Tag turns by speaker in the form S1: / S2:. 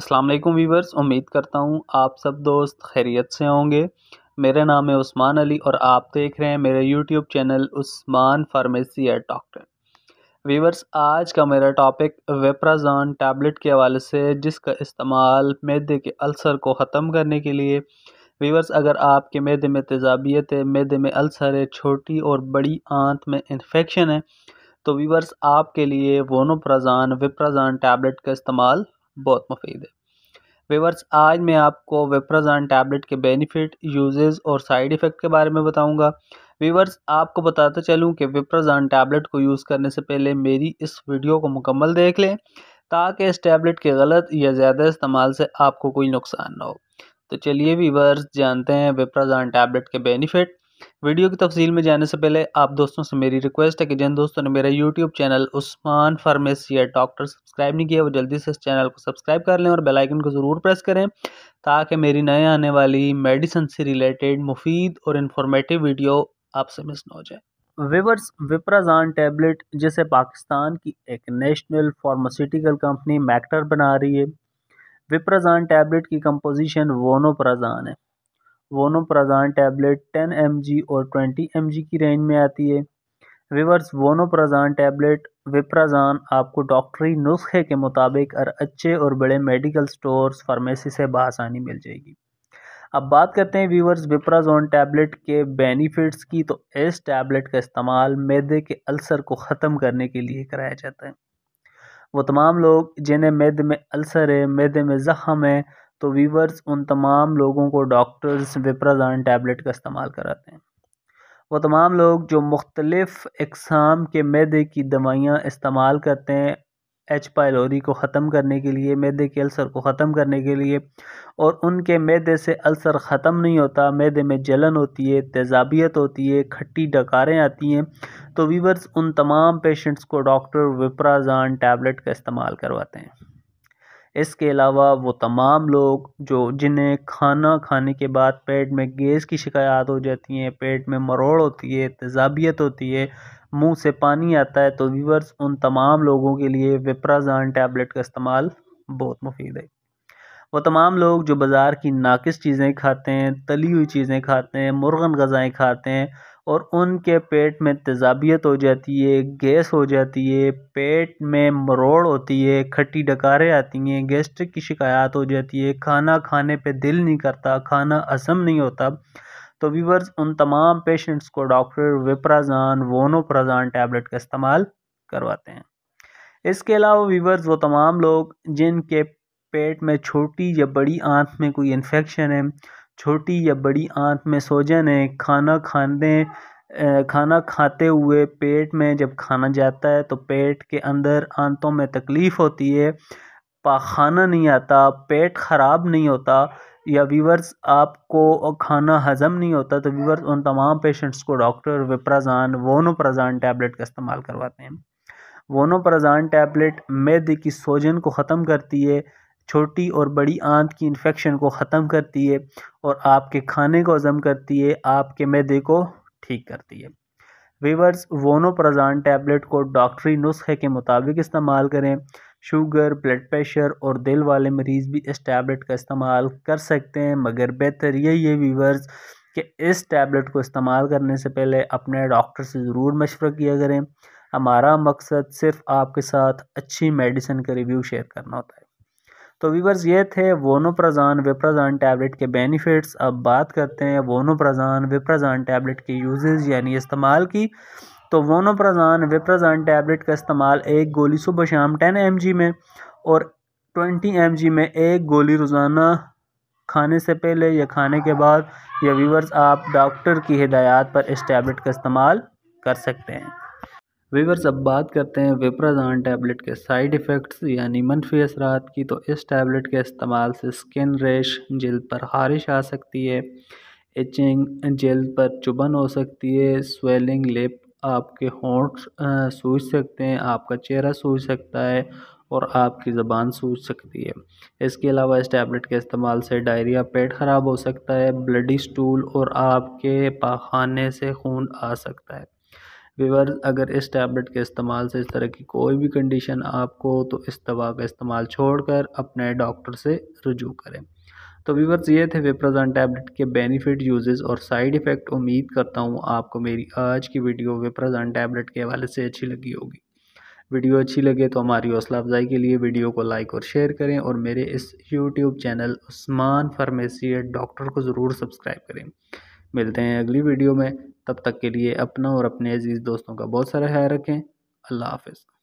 S1: अस्सलाम वालेकुम वीवर्स उम्मीद करता हूँ आप सब दोस्त खैरियत से होंगे मेरा नाम है उस्मान अली और आप देख रहे हैं मेरे YouTube channel Usman pharmacy at doctor viewers आज का मेरा टॉपिक वेप्राजान टैबलेट के हवाले से जिसका इस्तेमाल मैदे के अल्सर को ख़त्म करने के लिए वीवर्स अगर आपके मैदे में तेजाबियत है मैदे में अल्सर है छोटी और बड़ी आंत में इन्फेक्शन है तो वीवर्स आपके लिए वोनोप्राजान वेप्राजान टैबलेट का इस्तेमाल बहुत मुफीद है वीवर्स आज मैं आपको वेफ्राजान टैबलेट के बेनिफिट यूजेस और साइड इफ़ेक्ट के बारे में बताऊंगा वीवर्स आपको बताता चलूं कि वेफ्राजान टैबलेट को यूज़ करने से पहले मेरी इस वीडियो को मुकम्मल देख लें ताकि इस टैबलेट के गलत या ज़्यादा इस्तेमाल से आपको कोई नुकसान ना हो तो चलिए वीवर्स जानते हैं विप्राजान टैबलेट के बेनिफिट वीडियो की तफसील में जाने से पहले आप दोस्तों से मेरी रिक्वेस्ट है कि जिन दोस्तों ने मेरा यूट्यूब चैनल उस्मान फार्मेसी या डॉक्टर सब्सक्राइब नहीं किया वो जल्दी से इस चैनल को सब्सक्राइब कर लें और बेल आइकन को ज़रूर प्रेस करें ताकि मेरी नए आने वाली मेडिसन से रिलेटेड मुफीद और इन्फॉर्मेटिव वीडियो आपसे मिस ना हो जाए विवर्स विप्राजान टैबलेट जिसे पाकिस्तान की एक नेशनल फार्मास्यूटिकल कंपनी मैक्टर बना रही है विप्राजान टैबलेट की कंपोजिशन वोनोप्राजान है वोनोप्राज़ान टैबलेट 10 जी और 20 जी की रेंज में आती है विवर्स वोनोप्राज़ान टैबलेट विप्राज़ान आपको डॉक्टरी नुस्खे के मुताबिक और अच्छे और बड़े मेडिकल स्टोर्स फार्मेसी से बसानी मिल जाएगी अब बात करते हैं व्यूवर्स विप्राजोन टैबलेट के बेनिफिट्स की तो इस टैबलेट का इस्तेमाल मैदे के अल्सर को ख़त्म करने के लिए कराया जाता है वो तमाम लोग जिन्हें मैदे में अल्सर है मैदे में ज़ख्म है तो वीवर्स उन तमाम लोगों को डॉक्टर्स विप्राजान टैबलेट का इस्तेमाल कराते हैं वो तमाम लोग जो मुख्तलफ़ इकसाम के मैदे की दवाइयाँ इस्तेमाल करते हैं एच पायलोरी को ख़त्म करने के लिए मैदे के अल्सर को ख़त्म करने के लिए और उनके मैदे से अल्सर ख़त्म नहीं होता मैदे में जलन होती है तेजाबियत होती है खट्टी डकारें आती हैं तो वीवर्स उन तमाम पेशेंट्स को डॉक्टर विप्राजान टैबलेट का इस्तेमाल करवाते हैं इसके अलावा वो तमाम लोग जो जिन्हें खाना खाने के बाद पेट में गैस की शिकायत हो जाती है पेट में मरोड़ होती है तेज़ाबियत होती है मुंह से पानी आता है तो वीवर्स उन तमाम लोगों के लिए विप्राजान टैबलेट का इस्तेमाल बहुत मुफीद है वो तमाम लोग जो बाज़ार की नाकस चीज़ें खाते हैं तली हुई चीज़ें खाते हैं मुर्गन गज़ाएँ खाते हैं और उनके पेट में तेज़ाबियत हो जाती है गैस हो जाती है पेट में मरोड़ होती है खट्टी डकारें आती हैं गैस्ट्रिक की शिकायत हो जाती है खाना खाने पे दिल नहीं करता खाना असम नहीं होता तो वीवर्स उन तमाम पेशेंट्स को डॉक्टर विप्राजान वोनोप्राजान टैबलेट का इस्तेमाल करवाते हैं इसके अलावा वीवर्स वो तमाम लोग जिनके पेट में छोटी या बड़ी आंत में कोई इन्फेक्शन है छोटी या बड़ी आंत में सोजन है खाना खाने खाना खाते हुए पेट में जब खाना जाता है तो पेट के अंदर आंतों में तकलीफ़ होती है पाखाना नहीं आता पेट ख़राब नहीं होता या वीवर्स आपको खाना हज़म नहीं होता तो वीवर्स उन तमाम पेशेंट्स को डॉक्टर विप्राजान वोनोप्राजान टैबलेट का इस्तेमाल करवाते हैं वोनोप्राजान टैबलेट मैदे की सोजन को ख़त्म करती है छोटी और बड़ी आंत की इन्फेक्शन को ख़त्म करती है और आपके खाने को हज़म करती है आपके मैदे को ठीक करती है वीवर्स वोनोप्रजान टैबलेट को डॉक्टरी नुस्खे के मुताबिक इस्तेमाल करें शुगर ब्लड प्रेशर और दिल वाले मरीज़ भी इस टैबलेट का इस्तेमाल कर सकते हैं मगर बेहतर यही है वीवर्स कि इस टैबलेट को इस्तेमाल करने से पहले अपने डॉक्टर से ज़रूर मशवरा किया करें हमारा मकसद सिर्फ आपके साथ अच्छी मेडिसिन का रिव्यू शेयर करना होता है तो वीवर्स ये थे वोनोप्रजान विप्रजान टैबलेट के बेनिफिट्स अब बात करते हैं वोनोप्रजान विप्रजान टैबलेट के यूजेज यानी इस्तेमाल की तो वोनोप्रजान विप्रजान टैबलेट का इस्तेमाल एक गोली सुबह शाम टेन एम में और ट्वेंटी एम में एक गोली रोज़ाना खाने से पहले या खाने के बाद या वीवर्स आप डॉक्टर की हिदायत पर इस टैबलेट का इस्तेमाल कर सकते हैं वीवर्स अब बात करते हैं विप्राजान टैबलेट के साइड इफ़ेक्ट्स यानी मनफी असरात की तो इस टैबलेट के इस्तेमाल से स्किन रेश जल्द पर खारिश आ सकती है इचिंग जल्द पर चुभन हो सकती है स्वेलिंग लिप आपके होंठ सूझ सकते हैं आपका चेहरा सूझ सकता है और आपकी ज़बान सूझ सकती है इसके अलावा इस टैबलेट के इस्तेमाल से डायरिया पेट ख़राब हो सकता है ब्लडी स्टूल और आपके पाखाने से खून आ सकता है वीवर अगर इस टैबलेट के इस्तेमाल से इस तरह की कोई भी कंडीशन आपको हो तो इस दवा का इस्तेमाल छोड़कर अपने डॉक्टर से रजू करें तो वीवर्स ये थे वेप्राजान टैबलेट के बेनिफिट यूजेस और साइड इफ़ेक्ट उम्मीद करता हूँ आपको मेरी आज की वीडियो वेप्राजान टैबलेट के हवाले से अच्छी लगी होगी वीडियो अच्छी लगे तो हमारी हौसला अफजाई के लिए वीडियो को लाइक और शेयर करें और मेरे इस YouTube channel Usman pharmacy doctor को ज़रूर सब्सक्राइब करें मिलते हैं अगली वीडियो में तब तक के लिए अपना और अपने अजीज़ दोस्तों का बहुत सारा ख्याल रखें अल्लाह हाफ़